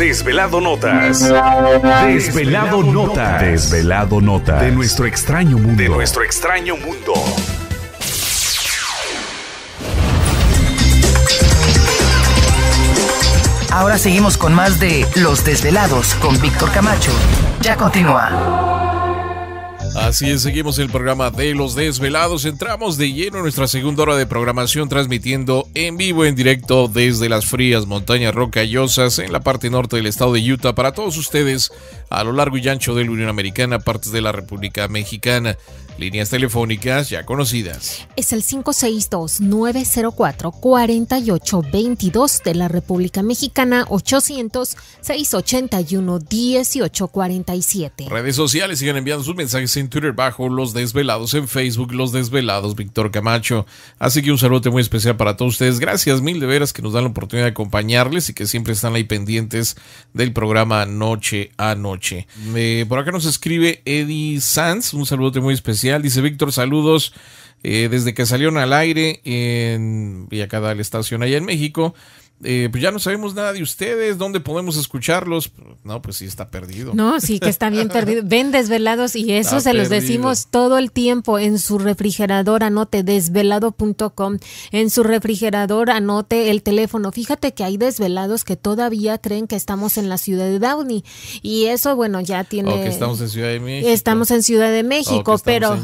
Desvelado Notas. Desvelado, Notas. Desvelado Notas. De nuestro extraño mundo. De nuestro extraño mundo. Ahora seguimos con más de Los Desvelados con Víctor Camacho. Ya continúa. Así es, seguimos el programa de Los Desvelados. Entramos de lleno en nuestra segunda hora de programación, transmitiendo en vivo, en directo, desde las frías montañas rocallosas en la parte norte del estado de Utah para todos ustedes a lo largo y ancho de la Unión Americana, partes de la República Mexicana. Líneas telefónicas ya conocidas. Es el 562-904-4822 de la República Mexicana, 800-681-1847. Redes sociales siguen enviando sus mensajes en Twitter bajo Los Desvelados, en Facebook Los Desvelados, Víctor Camacho. Así que un saludo muy especial para todos ustedes. Gracias mil de veras que nos dan la oportunidad de acompañarles y que siempre están ahí pendientes del programa Noche a Noche por acá nos escribe Eddie Sanz, un saludote muy especial. Dice Víctor, saludos. Eh, desde que salieron al aire en Villacada, la estación allá en México, eh, pues ya no sabemos nada de ustedes, dónde podemos escucharlos. No, pues sí está perdido. No, sí que está bien perdido. Ven desvelados y eso se los decimos todo el tiempo en su refrigerador, anote desvelado.com, en su refrigerador anote el teléfono. Fíjate que hay desvelados que todavía creen que estamos en la ciudad de Downey y eso bueno, ya tiene o que estamos en Ciudad de México. Estamos en Ciudad de México, pero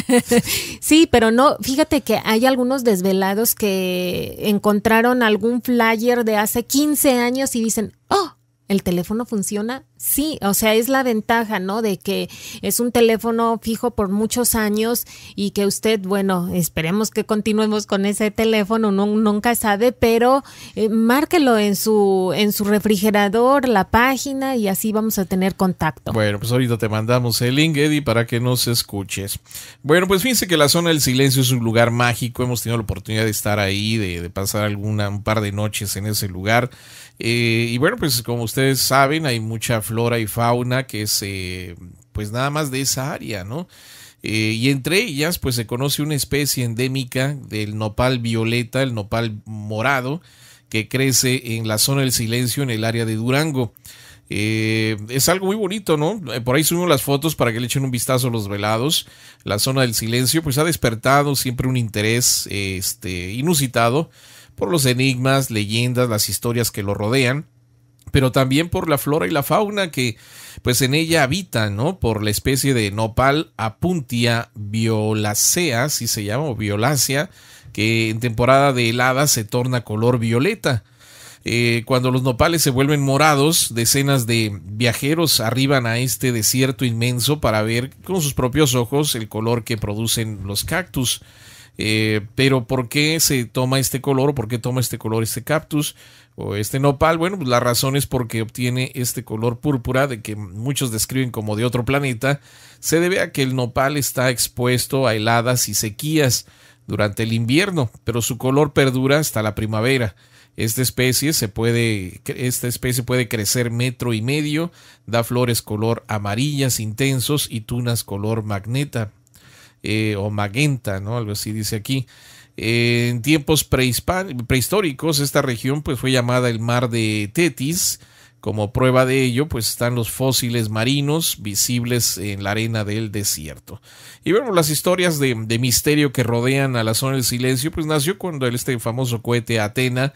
sí, pero no, fíjate que hay algunos desvelados que encontraron algún flyer de hace 15 años y dicen, oh, el teléfono funciona. Sí, o sea, es la ventaja, ¿no? De que es un teléfono fijo por muchos años y que usted, bueno, esperemos que continuemos con ese teléfono, no, nunca sabe, pero eh, márquelo en su, en su refrigerador, la página y así vamos a tener contacto. Bueno, pues ahorita te mandamos el link, Eddie, para que nos escuches. Bueno, pues fíjense que la zona del silencio es un lugar mágico, hemos tenido la oportunidad de estar ahí, de, pasar alguna, un par de noches en ese lugar. Eh, y bueno, pues como usted ustedes saben, hay mucha flora y fauna que es, pues nada más de esa área, ¿no? Eh, y entre ellas, pues se conoce una especie endémica del nopal violeta, el nopal morado, que crece en la zona del silencio en el área de Durango. Eh, es algo muy bonito, ¿no? Eh, por ahí subimos las fotos para que le echen un vistazo a los velados. La zona del silencio, pues ha despertado siempre un interés este, inusitado por los enigmas, leyendas, las historias que lo rodean pero también por la flora y la fauna que pues en ella habitan, ¿no? Por la especie de nopal apuntia violacea, si se llama, o que en temporada de helada se torna color violeta. Eh, cuando los nopales se vuelven morados, decenas de viajeros arriban a este desierto inmenso para ver con sus propios ojos el color que producen los cactus. Eh, pero ¿por qué se toma este color o por qué toma este color este cactus o este nopal? Bueno, pues, la razón es porque obtiene este color púrpura de que muchos describen como de otro planeta. Se debe a que el nopal está expuesto a heladas y sequías durante el invierno, pero su color perdura hasta la primavera. Esta especie, se puede, esta especie puede crecer metro y medio, da flores color amarillas intensos y tunas color magneta. Eh, o magenta, ¿no? Algo así dice aquí. Eh, en tiempos prehistóricos, esta región pues, fue llamada el mar de Tetis. Como prueba de ello, pues están los fósiles marinos visibles en la arena del desierto. Y bueno, las historias de, de misterio que rodean a la zona del silencio, pues nació cuando este famoso cohete Atena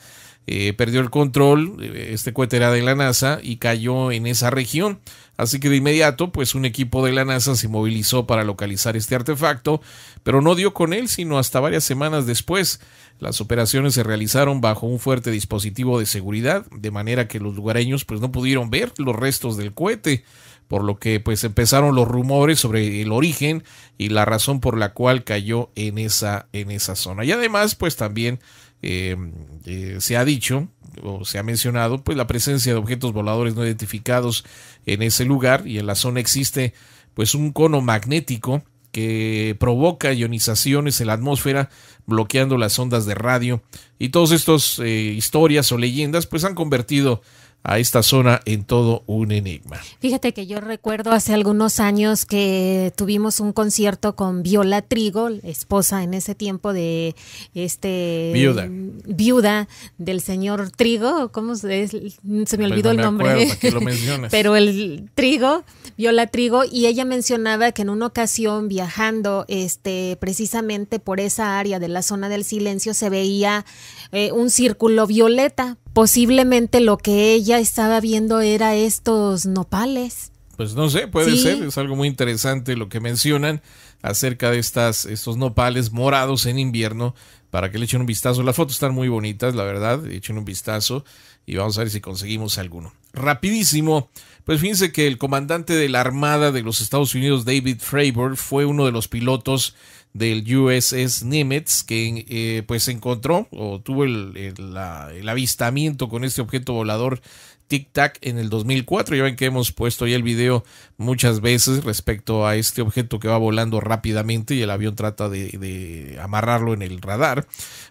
eh, perdió el control, eh, este cohete era de la NASA y cayó en esa región. Así que de inmediato, pues un equipo de la NASA se movilizó para localizar este artefacto, pero no dio con él sino hasta varias semanas después. Las operaciones se realizaron bajo un fuerte dispositivo de seguridad, de manera que los lugareños pues no pudieron ver los restos del cohete por lo que pues empezaron los rumores sobre el origen y la razón por la cual cayó en esa, en esa zona. Y además pues también eh, eh, se ha dicho o se ha mencionado pues la presencia de objetos voladores no identificados en ese lugar y en la zona existe pues un cono magnético que provoca ionizaciones en la atmósfera bloqueando las ondas de radio y todas estas eh, historias o leyendas pues han convertido a esta zona en todo un enigma. Fíjate que yo recuerdo hace algunos años que tuvimos un concierto con Viola Trigo, esposa en ese tiempo de este viuda, viuda del señor Trigo, ¿cómo se, se me pues olvidó el nombre? Pero el Trigo, Viola Trigo y ella mencionaba que en una ocasión viajando este precisamente por esa área de la zona del silencio se veía eh, un círculo violeta Posiblemente lo que ella estaba viendo era estos nopales. Pues no sé, puede ser, es algo muy interesante lo que mencionan acerca de estas, estos nopales morados en invierno, para que le echen un vistazo. Las fotos están muy bonitas, la verdad, echen un vistazo y vamos a ver si conseguimos alguno. Rapidísimo, pues fíjense que el comandante de la Armada de los Estados Unidos, David Fravor, fue uno de los pilotos del USS Nimitz, que eh, pues encontró o tuvo el, avistamiento con este objeto volador Tic Tac en el 2004. Ya ven que hemos puesto ya el video muchas veces respecto a este objeto que va volando rápidamente y el avión trata de, de amarrarlo en el radar.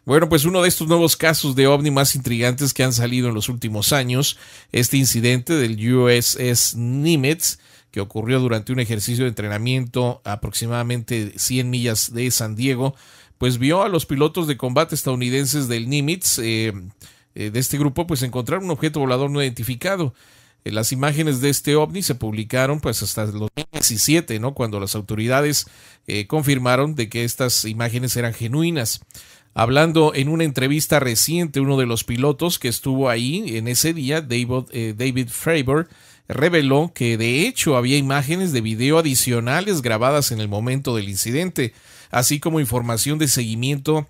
Bueno, pues uno de estos nuevos casos de ovni más intrigantes que han salido en los últimos años, este incidente del USS Nimitz que ocurrió durante un ejercicio de entrenamiento aproximadamente 100 millas de San Diego, pues vio a los pilotos de combate estadounidenses del Nimitz eh, eh, de este grupo pues encontrar un objeto volador no identificado. Eh, las imágenes de este ovni se publicaron pues hasta el 2017, ¿no? Cuando las autoridades confirmaron de que estas imágenes eran genuinas. Hablando en una entrevista reciente, uno de los pilotos que estuvo ahí en ese día, David, David Fravor, reveló que de hecho había imágenes de video adicionales grabadas en el momento del incidente, así como información de seguimiento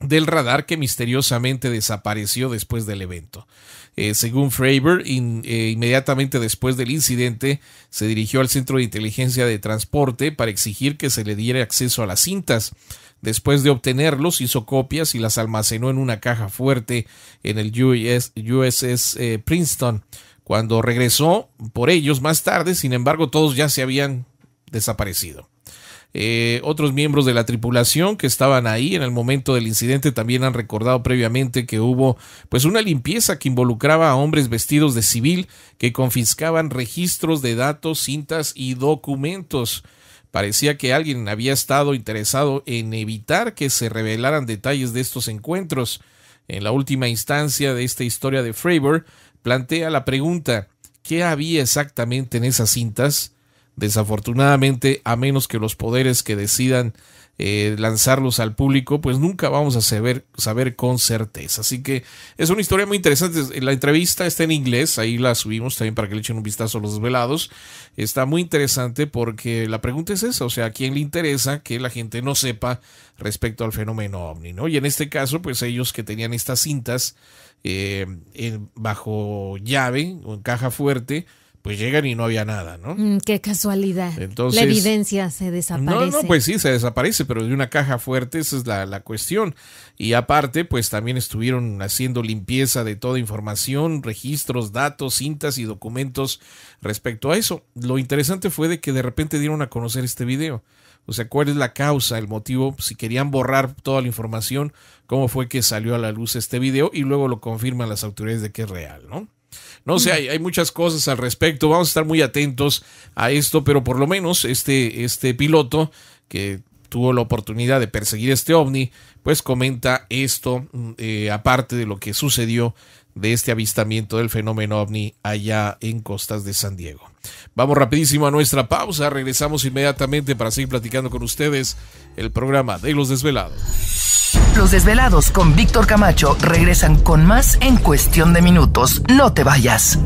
del radar que misteriosamente desapareció después del evento. Eh, según Fravor, eh, inmediatamente después del incidente se dirigió al Centro de Inteligencia de Transporte para exigir que se le diera acceso a las cintas. Después de obtenerlos, hizo copias y las almacenó en una caja fuerte en el USS eh, Princeton. Cuando regresó por ellos más tarde, sin embargo, todos ya se habían desaparecido. Eh, otros miembros de la tripulación que estaban ahí en el momento del incidente también han recordado previamente que hubo pues una limpieza que involucraba a hombres vestidos de civil que confiscaban registros de datos, cintas y documentos. Parecía que alguien había estado interesado en evitar que se revelaran detalles de estos encuentros. En la última instancia de esta historia de Fravor, plantea la pregunta, ¿qué había exactamente en esas cintas? Desafortunadamente, a menos que los poderes que decidan eh, lanzarlos al público, pues nunca vamos a saber, saber con certeza. Así que es una historia muy interesante. La entrevista está en inglés, ahí la subimos también para que le echen un vistazo a los velados. Está muy interesante porque la pregunta es esa, o sea, ¿a quién le interesa que la gente no sepa respecto al fenómeno ovni? ¿no? Y en este caso, pues ellos que tenían estas cintas eh, bajo llave o en caja fuerte, pues llegan y no había nada, ¿no? Mm, qué casualidad. Entonces, la evidencia se desaparece. No, no, pues sí, se desaparece, pero de una caja fuerte esa es la, la cuestión. Y aparte, pues también estuvieron haciendo limpieza de toda información, registros, datos, cintas y documentos respecto a eso. Lo interesante fue de que de repente dieron a conocer este video. O sea, ¿cuál es la causa, el motivo? Si querían borrar toda la información, ¿cómo fue que salió a la luz este video? Y luego lo confirman las autoridades de que es real, ¿no? No sé, hay, muchas cosas al respecto. Vamos a estar muy atentos a esto, pero por lo menos este, este piloto que tuvo la oportunidad de perseguir este ovni, pues comenta esto, mm, eh, aparte de lo que sucedió de este avistamiento del fenómeno ovni allá en costas de San Diego. Vamos rapidísimo a nuestra pausa, regresamos inmediatamente para seguir platicando con ustedes el programa de los desvelados. Los desvelados con Víctor Camacho regresan con más en cuestión de minutos. No te vayas.